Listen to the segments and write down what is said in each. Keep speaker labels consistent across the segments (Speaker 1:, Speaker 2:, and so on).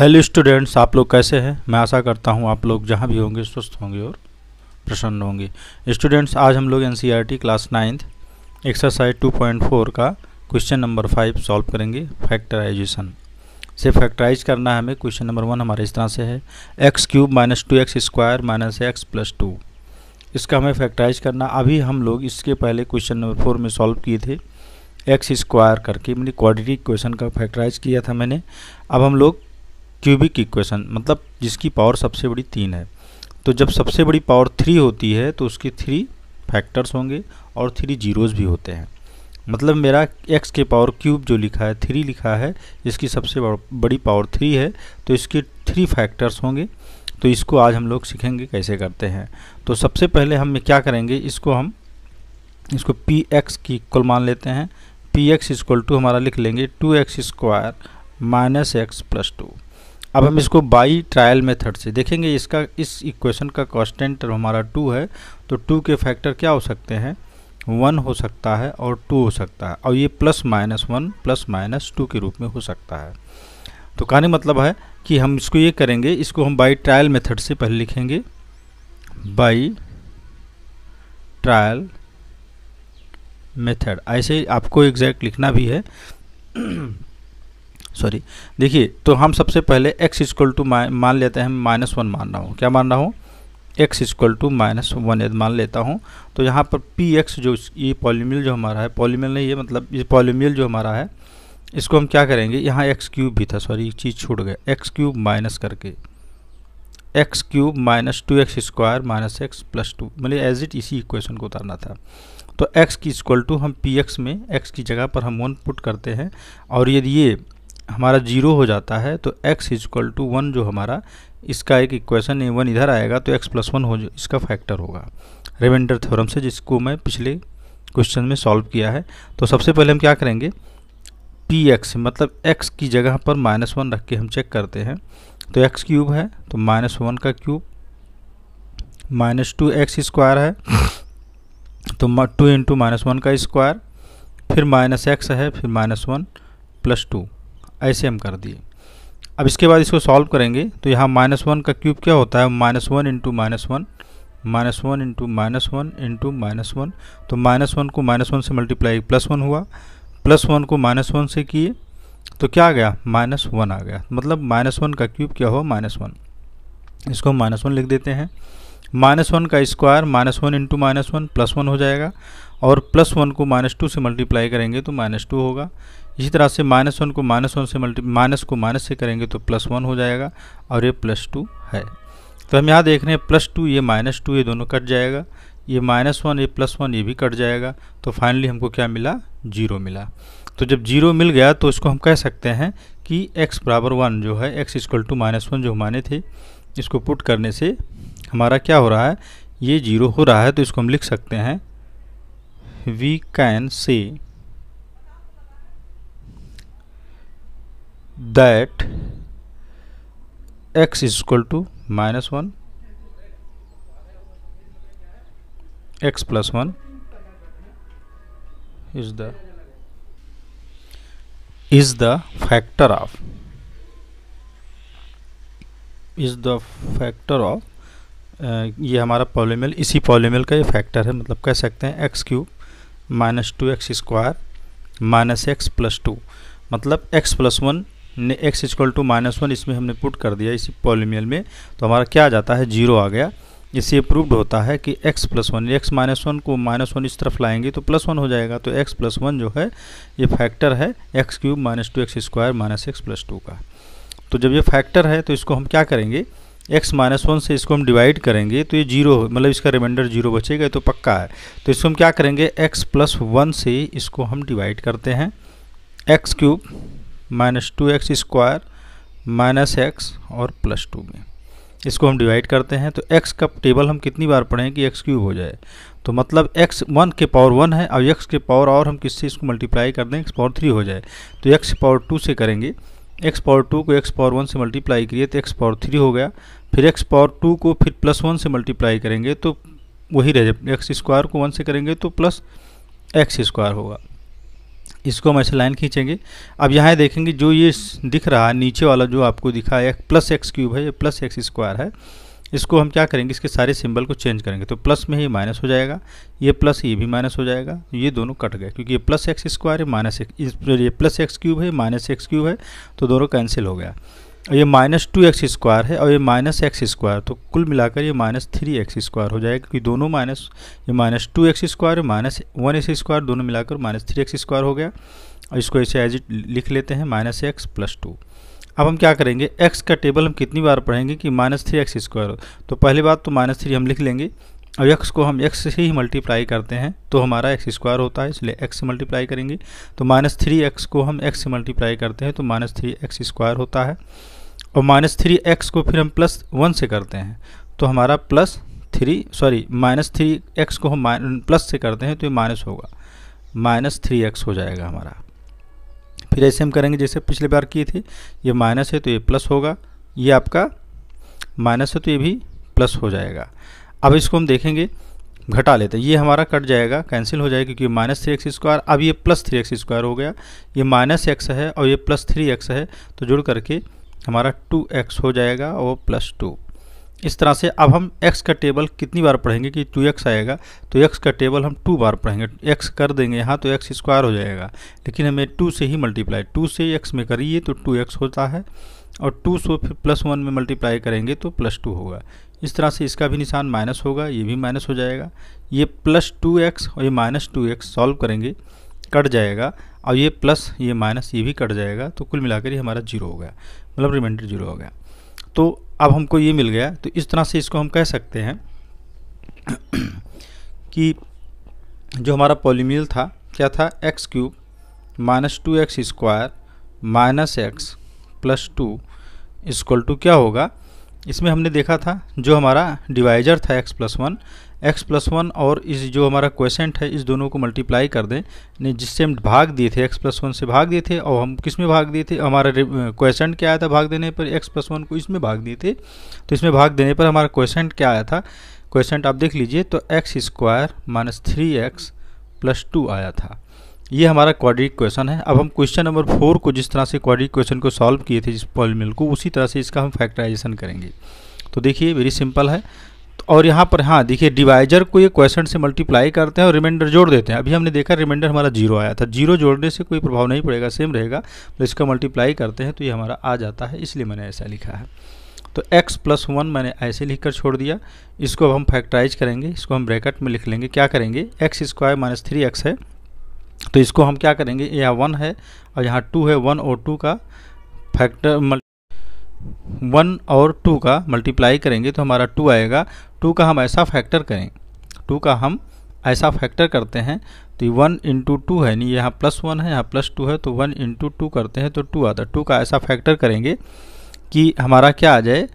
Speaker 1: hello students आप लोग कैसे हैं मैं आशा करता हूं आप लोग जहां भी होंगे स्वस्थ होंगे और प्रसन्न होंगे स्टूडेंट्स आज हम लोग एन क्लास नाइन्थ एक्सरसाइज 2.4 का क्वेश्चन नंबर फाइव सॉल्व करेंगे फैक्टराइजेशन से फैक्टराइज करना है हमें क्वेश्चन नंबर वन हमारे इस तरह से है x cube minus two x square minus x plus two इसका हमें फैक्टराइज करना अभी हम लोग इसके पहले क्वेश्चन नंबर फोर में सॉल्व किए थे एक्स स्क्वायर करके मैंने क्वाड्रेटिक क्वेश्चन का फैक्टराइज किया था मैंने अब हम लोग क्यूबिक इक्वेशन मतलब जिसकी पावर सबसे बड़ी तीन है तो जब सबसे बड़ी पावर थ्री होती है तो उसके थ्री फैक्टर्स होंगे और थ्री जीरोज़ भी होते हैं मतलब मेरा एक्स के पावर क्यूब जो लिखा है थ्री लिखा है इसकी सबसे बड़ी पावर थ्री है तो इसके थ्री फैक्टर्स होंगे तो इसको आज हम लोग सीखेंगे कैसे करते हैं तो सबसे पहले हम क्या करेंगे इसको हम इसको पी एक्स की इक्वल मान लेते हैं पी एक्स इक्वल टू हमारा लिख लेंगे two x square minus x plus two अब हम इसको बाई ट्रायल मेथड से देखेंगे इसका इस इक्वेशन का कॉन्स्टेंट हमारा टू है तो टू के फैक्टर क्या हो सकते हैं वन हो सकता है और टू हो सकता है और ये plus minus one plus minus two के रूप में हो सकता है तो कहानी मतलब है कि हम इसको ये करेंगे इसको हम बाई ट्रायल मेथड से पहले लिखेंगे बाई ट्रायल मेथड ऐसे आपको एग्जैक्ट लिखना भी है सॉरी देखिए तो हम सबसे पहले x इक्वल टू मान लेते हैं माइनस वन मान रहा हूँ क्या मान रहा हूँ x is equal to minus one यदि मान लेता हूँ तो यहाँ पर पी एक्स जो ये पॉलीमिल जो हमारा है पॉलीमिल नहीं है मतलब ये पॉलीमिल जो हमारा है इसको हम क्या करेंगे यहाँ एक्स क्यूब भी था सॉरी चीज़ छूट गया एक्स क्यूब माइनस करके x cube minus two x square minus x plus two मतलब एज इट इसी इक्वेशन को उतारना था तो एक्स की इक्वल टू हम पी एक्स में एक्स की जगह पर हम वन पुट करते हैं और यदि ये हमारा जीरो हो जाता है तो x is equal to one जो हमारा इसका एक इक्वेशन है वन इधर आएगा तो x प्लस वन हो इसका फैक्टर होगा रिमाइंडर थ्योरम से जिसको मैं पिछले क्वेश्चन में सॉल्व किया है तो सबसे पहले हम क्या करेंगे पी एक्स मतलब x की जगह पर माइनस वन रख के हम चेक करते हैं तो एक्स क्यूब है तो माइनस वन का cube minus two x square है तो टू इंटू माइनस वन का स्क्वायर फिर माइनस एक्स है फिर माइनस वन प्लस टू ऐसे हम कर दिए अब इसके बाद इसको सॉल्व करेंगे तो यहाँ माइनस वन का क्यूब क्या होता है minus one into minus one minus one into minus one into minus one तो माइनस वन को माइनस वन से मल्टीप्लाई प्लस वन हुआ प्लस वन को माइनस वन से किए तो क्या आ गया माइनस वन आ गया मतलब माइनस वन का क्यूब क्या हो माइनस वन इसको हम माइनस वन लिख देते हैं माइनस वन का square minus one into minus one plus one हो जाएगा और प्लस वन को माइनस टू से मल्टीप्लाई करेंगे तो माइनस टू होगा इसी तरह से माइनस वन को माइनस वन से मल्टी माइनस को माइनस से करेंगे तो प्लस वन हो जाएगा और ये प्लस टू है तो हम यहाँ देख रहे हैं प्लस टू ये माइनस टू ये दोनों कट जाएगा ये माइनस वन ये प्लस वन ये भी कट जाएगा तो फाइनली हमको क्या मिला जीरो मिला तो जब जीरो मिल गया तो इसको हम कह सकते हैं कि x बराबर वन जो है x equal to minus one जो हमारे थे इसको पुट करने से हमारा क्या हो रहा है ये जीरो हो रहा है तो इसको हम लिख सकते हैं we can say that x is equal to minus one x plus one is the is the factor of is the factor of ये हमारा पॉलीमेल इसी पॉलीमेल का ये फैक्टर है मतलब कह सकते हैं x cube minus two x square minus x plus two मतलब x plus one x equal to minus one इसमें हमने पुट कर दिया इसी पॉलीमियल में तो हमारा क्या आ जाता है जीरो आ गया इससे प्रूव्ड होता है कि x plus one x minus one को माइनस वन इस तरफ लाएंगे तो प्लस वन हो जाएगा तो x प्लस वन जो है ये फैक्टर है x cube minus two x square minus x plus two का तो जब ये फैक्टर है तो इसको हम क्या करेंगे x माइनस वन से इसको हम डिवाइड करेंगे तो ये जीरो मतलब इसका रिमाइंडर जीरो बचेगा तो पक्का है तो इसको हम क्या करेंगे एक्स प्लस वन से इसको हम डिवाइड करते हैं x cube minus two x square minus x और प्लस टू में इसको हम डिवाइड करते हैं तो x का टेबल हम कितनी बार पढ़ें कि एक्स क्यूब हो जाए तो मतलब x वन के पावर वन है और x के पावर और हम किससे इसको मल्टीप्लाई कर दें x पावर थ्री हो जाए तो x पावर टू से करेंगे x पावर टू को x पावर वन से मल्टीप्लाई करिए तो x पावर थ्री हो गया फिर x पावर टू को फिर प्लस वन से मल्टीप्लाई करेंगे तो वही रह जाए एक्स स्क्वायर को वन से करेंगे तो प्लस एक्स स्क्वायर होगा इसको हम ऐसे लाइन खींचेंगे अब यहाँ देखेंगे जो ये दिख रहा है नीचे वाला जो आपको दिखा है प्लस एक्स क्यूब है ये प्लस एक्स स्क्वायर है इसको हम क्या करेंगे इसके सारे सिंबल को चेंज करेंगे तो प्लस में ही माइनस हो जाएगा ये प्लस ये भी माइनस हो जाएगा ये दोनों कट गए क्योंकि ये प्लस एक्स स्क्वायर है माइनस एक्स ये प्लस एक्स क्यूब है माइनस एक्स क्यूब है तो दोनों कैंसिल हो गया ये माइनस टू एक्स स्क्वायर है और ये माइनस एक्स स्क्वायर तो कुल मिलाकर ये माइनस थ्री एक्स स्क्वायर हो जाएगा क्योंकि दोनों माइनस ये minus two x square minus one x square दोनों मिलाकर माइनस थ्री एक्स स्क्वायर हो गया और इसको ऐसे एज लिख लेते हैं माइनस एक्स प्लस टू अब हम क्या करेंगे एक्स का टेबल हम कितनी बार पढ़ेंगे कि माइनस थ्री एक्स स्क्वायर तो पहली बात तो माइनस थ्री हम लिख लेंगे अब एक्स को हम एक्स से ही मल्टीप्लाई करते हैं तो हमारा एक्स स्क्वायर होता है इसलिए एक्स से मल्टीप्लाई करेंगे तो माइनस थ्री एक्स को हम एक्स से मल्टीप्लाई करते हैं तो माइनस थ्री एक्स स्क्वायर होता है और माइनस थ्री एक्स को फिर हम प्लस वन से करते हैं तो हमारा plus three sorry minus three x को हम प्लस से करते हैं तो ये माइनस होगा माइनस थ्री एक्स हो जाएगा हमारा फिर ऐसे हम करेंगे जैसे पिछले बार किए थे ये माइनस है तो ये प्लस होगा ये आपका माइनस है तो ये भी प्लस हो जाएगा अब इसको हम देखेंगे घटा लेते हैं ये हमारा कट जाएगा कैंसिल हो जाएगा क्योंकि माइनस थ्री एक्स स्क्वायर अब ये प्लस थ्री एक्स स्क्वायर हो गया ये माइनस एक्स है और ये प्लस थ्री एक्स है तो जुड़ करके हमारा टू एक्स हो जाएगा और प्लस टू इस तरह से अब हम x का टेबल कितनी बार पढ़ेंगे कि टू एक्स आएगा तो x का टेबल हम टू बार पढ़ेंगे x कर देंगे यहाँ तो एक्स स्क्वायर हो जाएगा लेकिन हमें टू से ही मल्टीप्लाई टू से एक्स में करिए तो एक्स होता है और टू सो फिर प्लस वन में मल्टीप्लाई करेंगे तो प्लस टू होगा इस तरह से इसका भी निशान माइनस होगा ये भी माइनस हो जाएगा ये प्लस टू एक्स और ये माइनस टू एक्स सॉल्व करेंगे कट जाएगा और ये प्लस ये माइनस ये भी कट जाएगा तो कुल मिलाकर ये हमारा जीरो हो गया मतलब रिमाइंडर जीरो हो गया तो अब हमको ये मिल गया तो इस तरह से इसको हम कह सकते हैं कि जो हमारा पॉलीमियल था क्या था x cube minus two x square minus x plus two is equal to क्या होगा इसमें हमने देखा था जो हमारा डिवाइजर था x plus one x plus one और इस जो हमारा क्वेशेंट है इस दोनों को मल्टीप्लाई कर दें ने जिससे हम भाग दिए थे एक्स प्लस वन से भाग दिए थे और हम किस में भाग दिए थे हमारा क्वेशेंट क्या आया था भाग देने पर एक्स प्लस वन को इसमें भाग दिए थे तो इसमें भाग देने पर हमारा क्वेशेंट क्या आया था क्वेशेंट आप देख लीजिए तो x square minus three x plus two आया था ये हमारा क्वाड्रिक क्वेश्चन है अब हम क्वेश्चन नंबर फोर को जिस तरह से क्वाड्रिक क्वेश्चन को सॉल्व किए थे जिस पॉलिमिल को उसी तरह से इसका हम फैक्टराइजेशन करेंगे तो देखिए वेरी सिंपल है और यहाँ पर हाँ देखिए डिवाइजर को ये क्वेश्चन से मल्टीप्लाई करते हैं और रिमाइंडर जोड़ देते हैं अभी हमने देखा रिमाइंडर हमारा जीरो आया था जीरो जोड़ने से कोई प्रभाव नहीं पड़ेगा सेम रहेगा तो इसका मल्टीप्लाई करते हैं तो ये हमारा आ जाता है इसलिए मैंने ऐसा लिखा है तो x प्लस वन मैंने ऐसे लिख कर छोड़ दिया इसको अब हम फैक्टराइज करेंगे इसको हम ब्रैकेट में लिख लेंगे क्या करेंगे x square minus three x है तो इसको हम क्या करेंगे यहाँ वन है और यहाँ टू है वन और टू का फैक्टर वन और टू का मल्टीप्लाई करेंगे तो हमारा टू आएगा टू का हम ऐसा फैक्टर करें टू का हम ऐसा फैक्टर करते हैं तो वन इंटू टू है नहीं यहाँ प्लस वन है यहाँ प्लस टू है तो वन इंटू टू करते हैं तो टू आता है टू का ऐसा फैक्टर करेंगे कि हमारा क्या आ जाए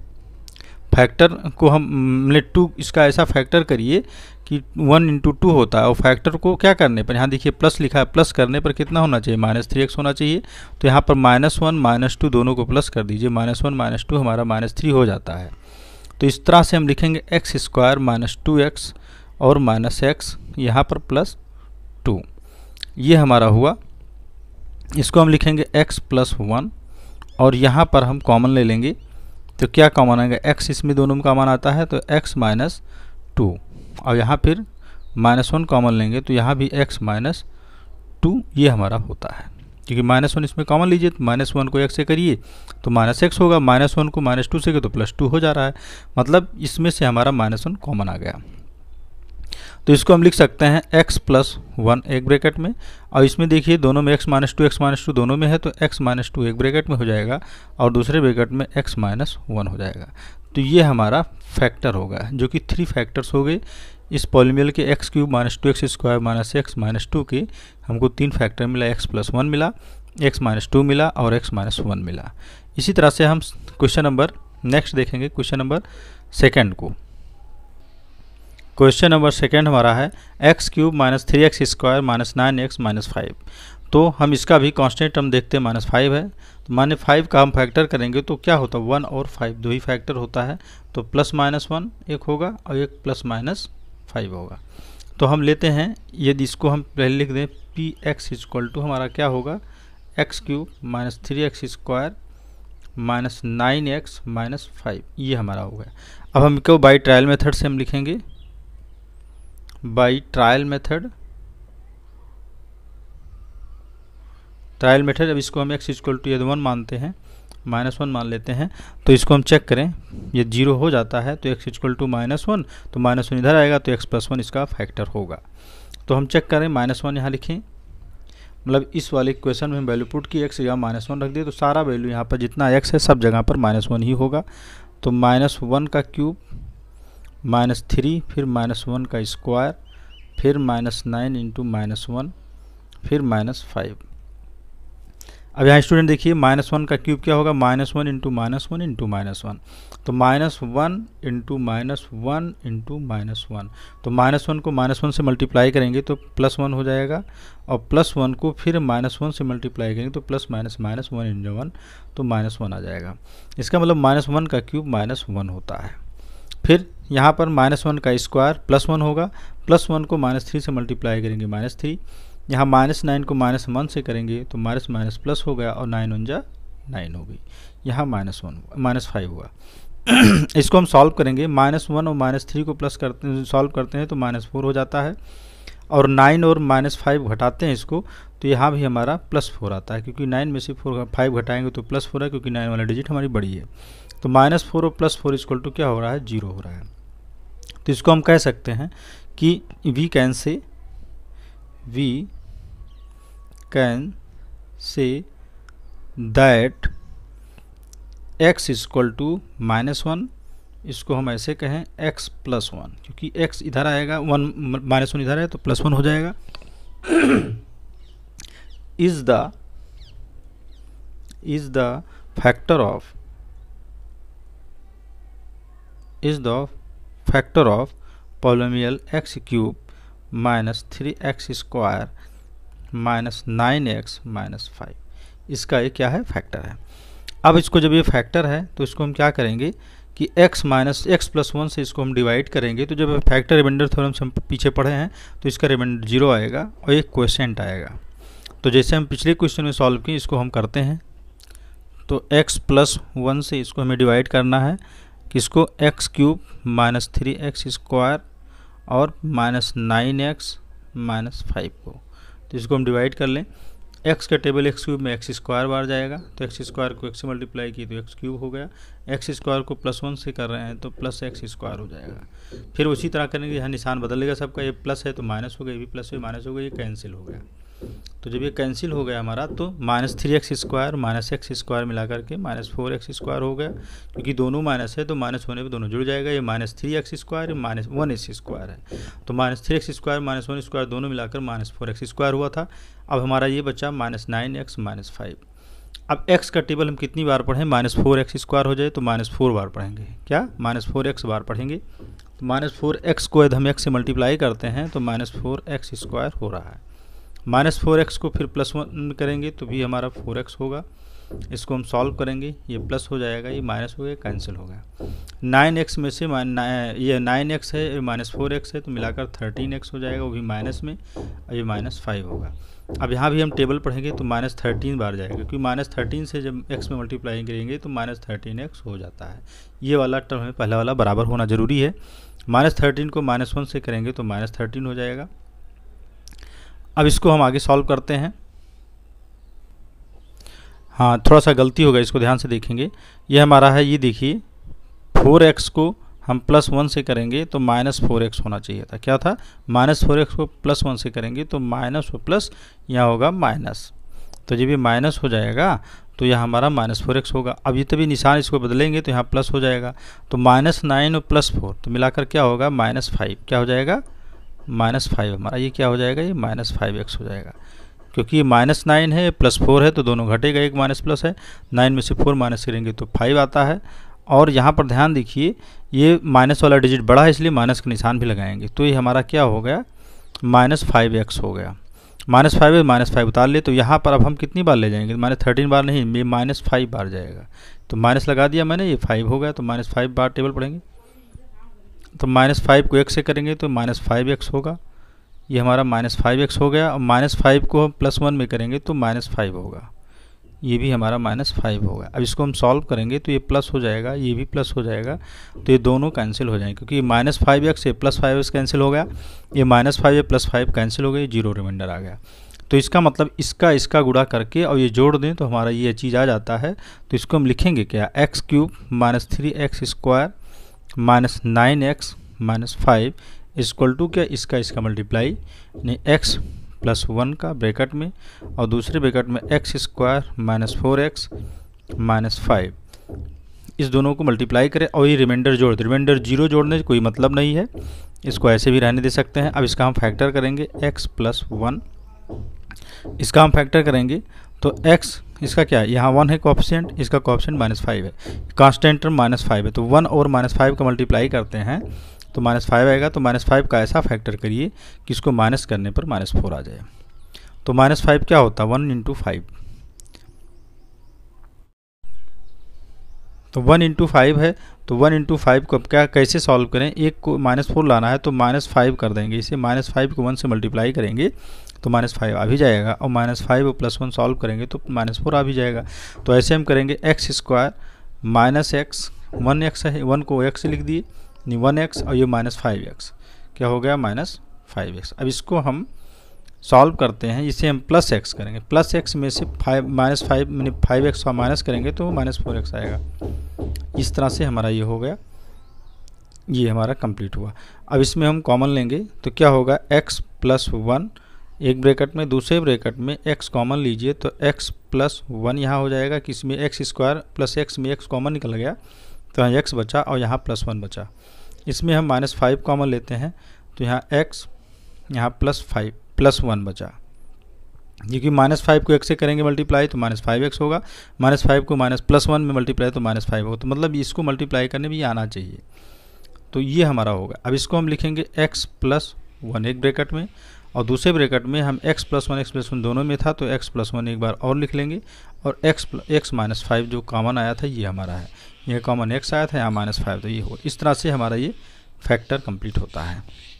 Speaker 1: फैक्टर को हम मतलब टू इसका ऐसा फैक्टर करिए कि वन इंटू टू होता है और फैक्टर को क्या करने पर यहाँ देखिए प्लस लिखा है प्लस करने पर कितना होना चाहिए माइनस थ्री एक्स होना चाहिए तो यहाँ पर माइनस वन माइनस टू दोनों को प्लस कर दीजिए माइनस वन माइनस टू हमारा माइनस थ्री हो जाता है तो इस तरह से हम लिखेंगे x square minus two x और माइनस एक्स यहाँ पर प्लस टू ये हमारा हुआ इसको हम लिखेंगे एक्स प्लस वन और यहाँ पर हम कॉमन ले लेंगे तो क्या कॉमन आएगा एक्स इसमें दोनों में कॉमन आता है तो एक्स माइनस टू और यहाँ फिर माइनस वन कॉमन लेंगे तो यहाँ भी एक्स माइनस टू ये हमारा होता है क्योंकि माइनस वन इसमें कॉमन लीजिए तो माइनस वन को एक्स से करिए तो माइनस एक्स होगा माइनस वन को माइनस टू से करिए तो प्लस टू हो जा रहा है मतलब इसमें से हमारा माइनस वन कॉमन आ गया तो इसको हम लिख सकते हैं x प्लस वन एक ब्रैकेट में और इसमें देखिए दोनों में x minus two x minus two दोनों में है तो x माइनस टू एक ब्रैकेट में हो जाएगा और दूसरे ब्रैकेट में x माइनस वन हो जाएगा तो ये हमारा फैक्टर होगा जो कि थ्री फैक्टर्स हो गए इस पॉलीमियल के x cube minus two x square minus x minus two के हमको तीन फैक्टर मिला एक्स प्लस वन मिला एक्स माइनस टू मिला और एक्स माइनस वन मिला इसी तरह से हम क्वेश्चन नंबर नेक्स्ट देखेंगे क्वेश्चन नंबर सेकेंड को क्वेश्चन नंबर सेकेंड हमारा है x cube minus three x square minus nine x minus five तो हम इसका भी कांस्टेंट टर्म देखते हैं माइनस फाइव है तो माने फाइव का हम फैक्टर करेंगे तो क्या होता है वन और फाइव दो ही फैक्टर होता है तो प्लस माइनस वन एक होगा और एक प्लस माइनस फाइव होगा तो हम लेते हैं यदि इसको हम पहले लिख दें पी एक्स इक्वल टू हमारा क्या होगा x cube minus three x square minus nine x minus five ये हमारा होगा अब हम क्यों बाई ट्रायल मेथड से हम लिखेंगे by trial method trial method अब इसको हम एक्स इजक्वल टू यदि वन मानते हैं माइनस वन मान लेते हैं तो इसको हम चेक करें ये जीरो हो जाता है तो x is equal to minus one तो माइनस वन इधर आएगा तो एक्स प्लस वन इसका फैक्टर होगा तो हम चेक करें माइनस वन यहाँ लिखें मतलब इस वाले क्वेश्चन में हम वैल्यू पुट की एक्स या माइनस वन रख दिए तो सारा वैल्यू यहाँ पर जितना एक्स है सब जगह पर माइनस वन ही होगा तो माइनस वन का क्यूब माइनस थ्री फिर माइनस वन का स्क्वायर फिर minus nine into minus one फिर माइनस फाइव अब यहाँ स्टूडेंट देखिए माइनस वन का क्यूब क्या होगा minus one into minus one into minus one तो minus one into minus one into minus one तो माइनस वन को माइनस वन से मल्टीप्लाई करेंगे तो प्लस वन हो जाएगा और प्लस वन को फिर माइनस वन से मल्टीप्लाई करेंगे तो plus minus minus one into one तो माइनस वन आ जाएगा इसका मतलब माइनस वन का क्यूब माइनस वन होता है फिर यहाँ पर माइनस वन का स्क्वायर प्लस वन होगा प्लस वन को माइनस थ्री से मल्टीप्लाई करेंगे माइनस थ्री यहाँ माइनस नाइन को माइनस वन से करेंगे तो माइनस माइनस प्लस हो गया और नाइन उन्जा नाइन हो गई यहाँ माइनस वन माइनस फाइव हुआ इसको हम सॉल्व करेंगे माइनस वन और माइनस थ्री को प्लस करते सॉल्व करते हैं तो माइनस फोर हो जाता है और नाइन और माइनस फाइव घटाते हैं इसको तो यहाँ भी हमारा प्लस फोर आता है क्योंकि नाइन में से फोर फाइव घटाएंगे तो प्लस फोर है क्योंकि नाइन वाला डिजिट हमारी बड़ी है तो माइनस फोर और प्लस फोर इजक्ल टू क्या हो रहा है जीरो हो रहा है तो इसको हम कह सकते हैं कि we can say we can say that x is equal to minus one इसको हम ऐसे कहें x प्लस वन क्योंकि x इधर आएगा वन माइनस वन इधर है तो प्लस वन हो जाएगा is the is the factor of is the factor of polynomial x cube minus three x square minus nine x minus five इसका ये क्या है फैक्टर है अब इसको जब ये फैक्टर है तो इसको हम क्या करेंगे कि x minus x plus one से इसको हम डिवाइड करेंगे तो जब फैक्टर रिमाइंडर थ्योरम से हम पीछे पढ़े हैं तो इसका रिमाइंडर जीरो आएगा और एक क्वेश्चन आएगा तो जैसे हम पिछले क्वेश्चन में सॉल्व किए इसको हम करते हैं तो x प्लस वन से इसको हमें डिवाइड करना है किसको x cube minus three x square और minus nine x minus five को तो इसको हम डिवाइड कर लें एक्स का टेबल एक्स क्यूब में एक्स स्क्वायर बार जाएगा तो एक्स स्क्वायर को एक्स से मल्टीप्लाई की तो एक्स क्यूब हो गया एक्स स्क्वायर को प्लस वन से कर रहे हैं तो प्लस एक्स स्क्वायर हो जाएगा फिर उसी तरह करेंगे यहाँ निशान बदलेगा सबका ये प्लस है तो माइनस हो गया ये भी प्लस हो माइनस हो गया ये कैंसिल हो गया तो जब ये कैंसिल हो गया हमारा तो minus three x square minus x square मिला करके माइनस फोर एक्स स्क्वायर हो गया क्योंकि दोनों माइनस है तो माइनस होने पे दोनों जुड़ जाएगा ये minus three x square minus one x square है तो minus three x square minus one square दोनों मिलाकर माइनस फोर एक्स स्क्वायर हुआ था अब हमारा ये बचा minus nine x minus five अब एक्स का टेबल हम कितनी बार पढ़ें माइनस फोर एक्स स्क्वायर हो जाए तो माइनस फोर बार पढ़ेंगे क्या माइनस फोर एक्स बार पढ़ेंगे तो माइनस फोर एक्स को यदि हम एक्स से मल्टीप्लाई करते हैं तो माइनस फोर एक्स स्क्वायर हो रहा है माइनस फोर एक्स को फिर प्लस वन करेंगे तो भी हमारा फोर एक्स होगा इसको हम सॉल्व करेंगे ये प्लस हो जाएगा ये माइनस हो गया कैंसिल हो गया नाइन एक्स में से ना, ये नाइन एक्स है माइनस फोर एक्स है तो मिलाकर थर्टीन एक्स हो जाएगा वो भी माइनस में और ये माइनस फाइव होगा अब यहाँ भी हम टेबल पढ़ेंगे तो माइनस थर्टीन बार जाएगा क्योंकि माइनस थर्टीन से जब एक्स में मल्टीप्लाई करेंगे तो माइनस थर्टीन एक्स हो जाता है ये वाला टर्म है पहला वाला बराबर होना ज़रूरी है माइनस थर्टीन को माइनस वन से करेंगे तो माइनस थर्टीन हो जाएगा अब इसको हम आगे सॉल्व करते हैं हाँ थोड़ा सा गलती होगा इसको ध्यान से देखेंगे ये हमारा है ये देखिए फोर एक्स को हम प्लस वन से करेंगे तो माइनस फोर एक्स होना चाहिए था क्या था माइनस फोर एक्स को प्लस वन से करेंगे तो माइनस और प्लस यहाँ होगा माइनस तो जब ये माइनस हो जाएगा तो यह हमारा माइनस फोर एक्स होगा अब ये तभी निशान इसको बदलेंगे तो यहाँ प्लस हो जाएगा तो माइनस नाइन और प्लस फोर तो मिलाकर क्या होगा माइनस फाइव क्या हो जाएगा माइनस फाइव हमारा ये क्या हो जाएगा ये माइनस फाइव एक्स हो जाएगा क्योंकि ये माइनस नाइन है प्लस फोर है तो दोनों घटेगा एक माइनस प्लस है नाइन में से फोर माइनस करेंगे तो फाइव आता है और यहाँ पर ध्यान देखिए ये माइनस वाला डिजिट बड़ा है इसलिए माइनस का निशान भी लगाएंगे तो ये हमारा क्या हो गया माइनस फाइव एक्स हो गया माइनस फाइव है माइनस फाइव उतार ले तो यहाँ पर अब हम कितनी बार ले जाएंगे माइनस थर्टीन बार नहीं ये माइनस फाइव बार जाएगा तो माइनस लगा दिया मैंने ये फाइव हो गया तो माइनस फाइव बार टेबल पढ़ेंगे तो माइनस फाइव को एक से करेंगे तो माइनस फाइव एक्स होगा ये हमारा माइनस फाइव एक्स हो गया और माइनस फाइव को हम प्लस वन में करेंगे तो माइनस फाइव होगा ये भी हमारा माइनस फाइव होगा अब इसको हम सॉल्व करेंगे तो ये प्लस हो जाएगा ये भी प्लस हो जाएगा तो ये दोनों कैंसिल हो जाएंगे क्योंकि माइनस फाइव एक्स ये प्लस फाइव एक्स कैंसिल हो गया ये माइनस फाइव ये प्लस फाइव कैंसिल हो गया जीरो रिमाइंडर आ गया तो इसका मतलब इसका इसका गुड़ा करके और ये जोड़ दें तो हमारा ये चीज़ आ जाता है तो इसको हम लिखेंगे क्या x cube minus three x square minus nine x minus five equal to क्या इसका इसका मल्टीप्लाई यानी एक्स प्लस वन का ब्रैकेट में और दूसरे ब्रैकेट में x square minus four x minus five इस दोनों को मल्टीप्लाई करें और ये रिमाइंडर जोड़ दें रिमाइंडर जीरो जोड़ने कोई मतलब नहीं है इसको ऐसे भी रहने दे सकते हैं अब इसका हम फैक्टर करेंगे एक्स प्लस वन इसका हम फैक्टर करेंगे तो एक्स इसका क्या है यहाँ वन है कॉप्शेंट इसका कॉप्सेंट माइनस फाइव है कॉन्स्टेंट टर्म माइनस फाइव है तो वन और माइनस फाइव का मल्टीप्लाई करते हैं तो माइनस फाइव आएगा तो माइनस फाइव का ऐसा फैक्टर करिए कि इसको माइनस करने पर माइनस फोर आ जाए तो माइनस फाइव क्या होता है वन इंटू फाइव तो वन इंटू फाइव है तो वन इंटू फाइव को क्या कैसे सॉल्व करें एक को माइनस फोर लाना है तो माइनस फाइव कर देंगे इसे माइनस फाइव को वन से मल्टीप्लाई करेंगे तो माइनस फाइव आ भी जाएगा और माइनस फाइव और प्लस वन सॉल्व करेंगे तो माइनस फोर आ भी जाएगा तो ऐसे हम करेंगे x square minus x one x है वन को एक्स लिख दिए वन एक्स और ये माइनस फाइव एक्स क्या हो गया माइनस फाइव एक्स अब इसको हम सॉल्व करते हैं इसे हम प्लस एक्स करेंगे प्लस एक्स में से फाइव माइनस फाइव मैंने फाइव एक्स और माइनस करेंगे तो माइनस फोर एक्स आएगा इस तरह से हमारा ये हो गया ये हमारा कंप्लीट हुआ अब इसमें हम कॉमन लेंगे तो क्या होगा एक्स प्लस वन एक ब्रैकेट में दूसरे ब्रैकेट में x कॉमन लीजिए तो x प्लस वन यहाँ हो जाएगा कि इसमें एक्स स्क्वायर प्लस एक्स में x कॉमन निकल गया तो यहाँ x बचा और यहाँ प्लस वन बचा इसमें हम माइनस फाइव कॉमन लेते हैं तो यहाँ x यहाँ प्लस फाइव प्लस वन बचा क्योंकि माइनस फाइव को एक से करेंगे मल्टीप्लाई तो माइनस फाइव एक्स होगा माइनस फाइव को माइनस प्लस वन में मल्टीप्लाई तो माइनस फाइव होगा तो मतलब इसको मल्टीप्लाई करने भी आना चाहिए तो ये हमारा होगा अब इसको हम लिखेंगे एक्स प्लस वन एक ब्रैकेट में और दूसरे ब्रैकेट में हम x plus one x plus one दोनों में था तो x प्लस वन एक बार और लिख लेंगे और x एक्स माइनस फाइव जो कॉमन आया था ये हमारा है यह कॉमन x आया था यहाँ माइनस फाइव तो ये हो इस तरह से हमारा ये फैक्टर कंप्लीट होता है